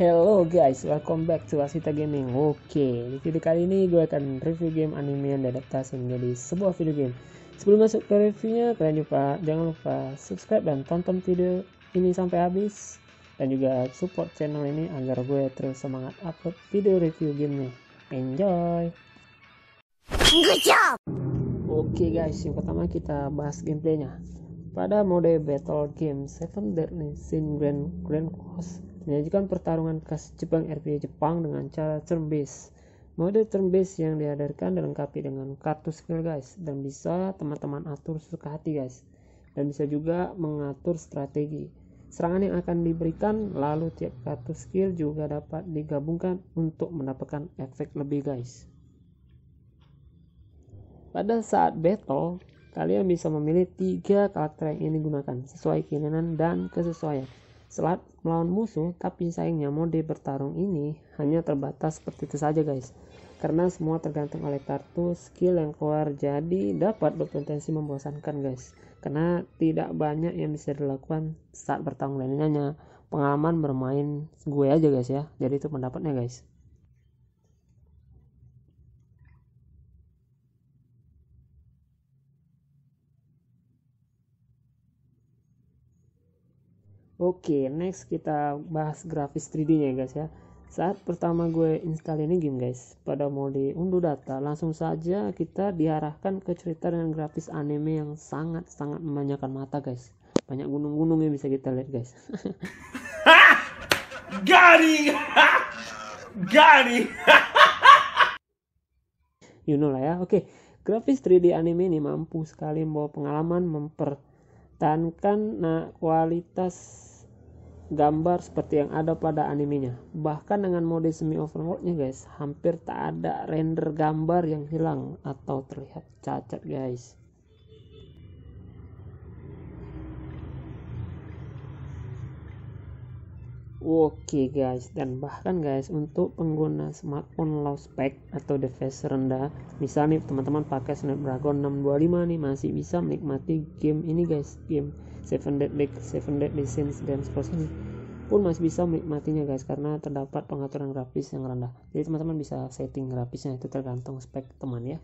Hello guys, welcome back to Asita Gaming Oke, okay, di video kali ini gue akan review game anime yang diadaptasi menjadi sebuah video game Sebelum masuk ke reviewnya, kalian lupa, jangan lupa subscribe dan tonton video ini sampai habis Dan juga support channel ini agar gue terus semangat upload video review game gamenya Enjoy! Good Oke okay guys, yang pertama kita bahas gameplaynya pada mode battle game Seven Deadly Sin Grand Grand Cross menyajikan pertarungan khas Jepang RPG Jepang dengan cara turn-based. Mode turn-based yang dihadirkan dilengkapi dengan kartu skill guys dan bisa teman-teman atur suka hati guys dan bisa juga mengatur strategi. Serangan yang akan diberikan lalu tiap kartu skill juga dapat digabungkan untuk mendapatkan efek lebih guys. Pada saat battle, kalian bisa memilih tiga karakter yang ingin digunakan sesuai keinginan dan kesesuaian. Selat melawan musuh, tapi sayangnya mode bertarung ini hanya terbatas seperti itu saja guys. Karena semua tergantung oleh kartu skill yang keluar, jadi dapat berpotensi membosankan guys. Karena tidak banyak yang bisa dilakukan saat bertarung lainnya pengalaman bermain gue aja guys ya. Jadi itu pendapatnya guys. Oke, okay, next kita bahas grafis 3D-nya ya guys ya. Saat pertama gue install ini game guys, pada mode unduh data, langsung saja kita diarahkan ke cerita dengan grafis anime yang sangat-sangat memanjakan mata guys. Banyak gunung-gunung yang bisa kita lihat guys. Gari! Gari! you know lah ya. Oke, okay. grafis 3D anime ini mampu sekali membawa pengalaman mempertahankan nah, kualitas gambar seperti yang ada pada animenya. Bahkan dengan mode semi overworldnya guys, hampir tak ada render gambar yang hilang atau terlihat cacat guys. Oke okay guys, dan bahkan guys untuk pengguna smartphone low spec atau device rendah, misalnya teman-teman pakai Snapdragon 625 nih masih bisa menikmati game ini guys, game Seven Dead Seven Deadly Sins dan sebagainya pun masih bisa menikmatinya guys karena terdapat pengaturan grafis yang rendah jadi teman-teman bisa setting grafisnya itu tergantung spek teman ya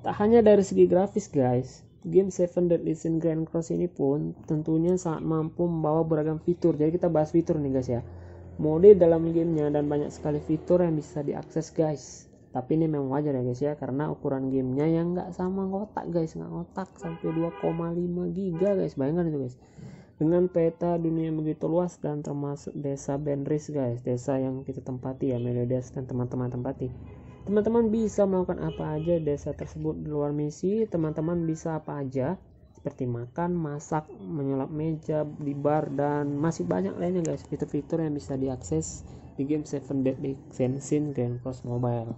Tak hanya dari segi grafis guys, game Seven Deadly Sin Grand Cross ini pun tentunya sangat mampu membawa beragam fitur. Jadi kita bahas fitur nih guys ya. Mode dalam gamenya dan banyak sekali fitur yang bisa diakses guys. Tapi ini memang wajar ya guys ya karena ukuran gamenya yang nggak sama ngotak guys, nggak ngotak sampai 2,5 giga guys. Bayangkan itu guys. Dengan peta dunia yang begitu luas dan termasuk desa Benris guys, desa yang kita tempati ya, Melodias dan teman-teman tempati Teman-teman bisa melakukan apa aja di desa tersebut di luar misi. Teman-teman bisa apa aja seperti makan, masak, menyulap meja di bar dan masih banyak lainnya guys fitur-fitur yang bisa diakses di game Seven Deadly sins Grand Cross Mobile.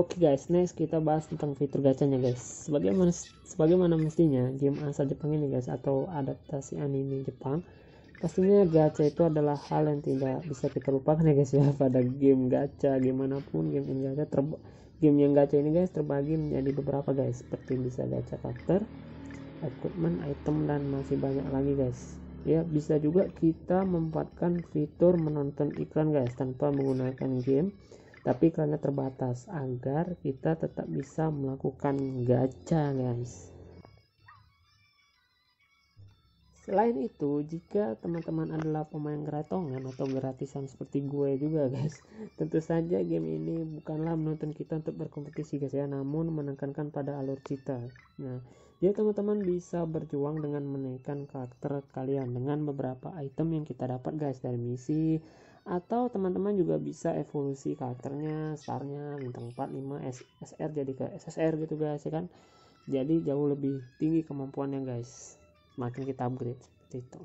Oke okay guys, next kita bahas tentang fitur gacanya guys. Sebagaimana sebagaimana mestinya game asal Jepang ini guys atau adaptasi anime Jepang, pastinya gacha itu adalah hal yang tidak bisa kita lupakan ya guys ya pada game gacha gimana pun game yang gacha ter game yang gacha ini guys terbagi menjadi beberapa guys seperti bisa gacha karakter, equipment, item dan masih banyak lagi guys. Ya, bisa juga kita memanfaatkan fitur menonton iklan guys tanpa menggunakan game tapi karena terbatas agar kita tetap bisa melakukan gacha guys selain itu jika teman-teman adalah pemain geratongan atau gratisan seperti gue juga guys tentu saja game ini bukanlah menuntun kita untuk berkompetisi guys ya namun menekankan pada alur cerita nah jadi teman-teman bisa berjuang dengan menaikkan karakter kalian dengan beberapa item yang kita dapat guys dari misi atau teman-teman juga bisa evolusi karakternya starnya bintang 4 5 SSR SR jadi ke SSR gitu guys ya kan jadi jauh lebih tinggi kemampuannya guys makin kita upgrade seperti itu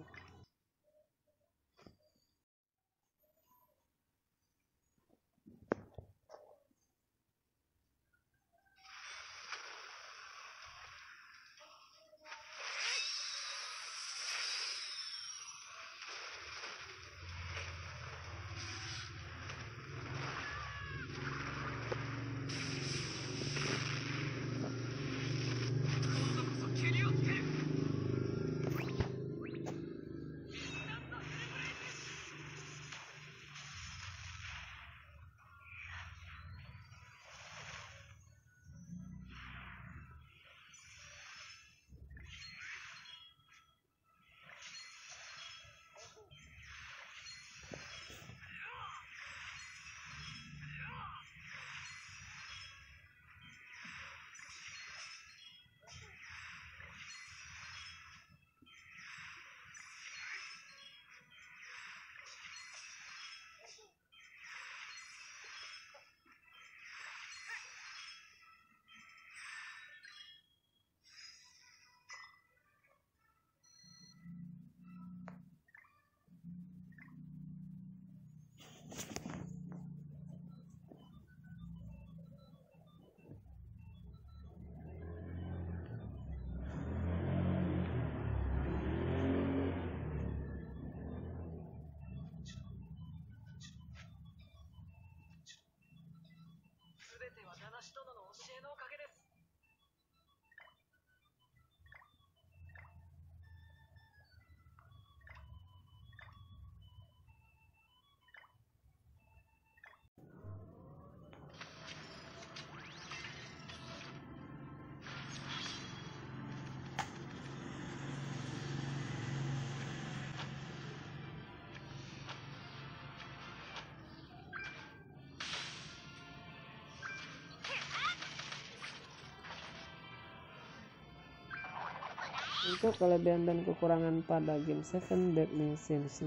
Untuk kelebihan dan kekurangan pada game 7 Batman Sims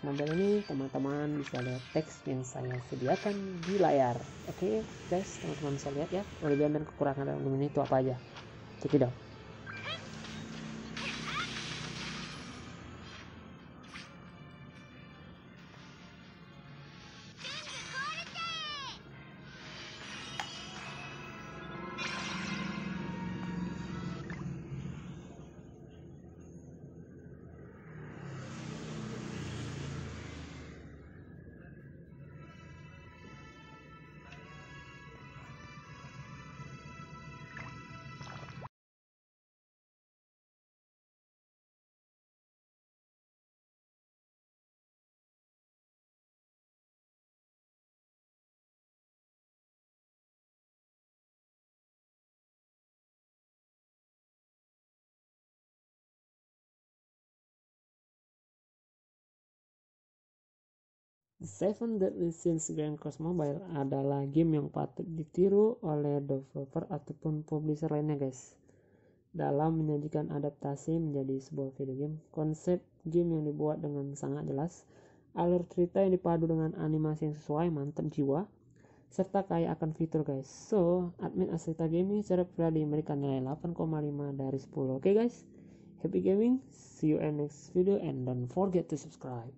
Mobile ini teman-teman bisa lihat teks yang saya sediakan di layar. Oke okay, guys, teman-teman bisa lihat ya kelebihan dan kekurangan dalam game ini itu apa aja. Cekidot. Seven Deadly Sins Grand Cross Mobile adalah game yang patut ditiru oleh developer ataupun publisher lainnya guys. Dalam menyajikan adaptasi menjadi sebuah video game, konsep game yang dibuat dengan sangat jelas, alur cerita yang dipadu dengan animasi yang sesuai mantap jiwa, serta kaya akan fitur guys. So, admin Asita Gaming secara pribadi memberikan nilai 8,5 dari 10. Oke okay, guys, happy gaming, see you in next video and don't forget to subscribe.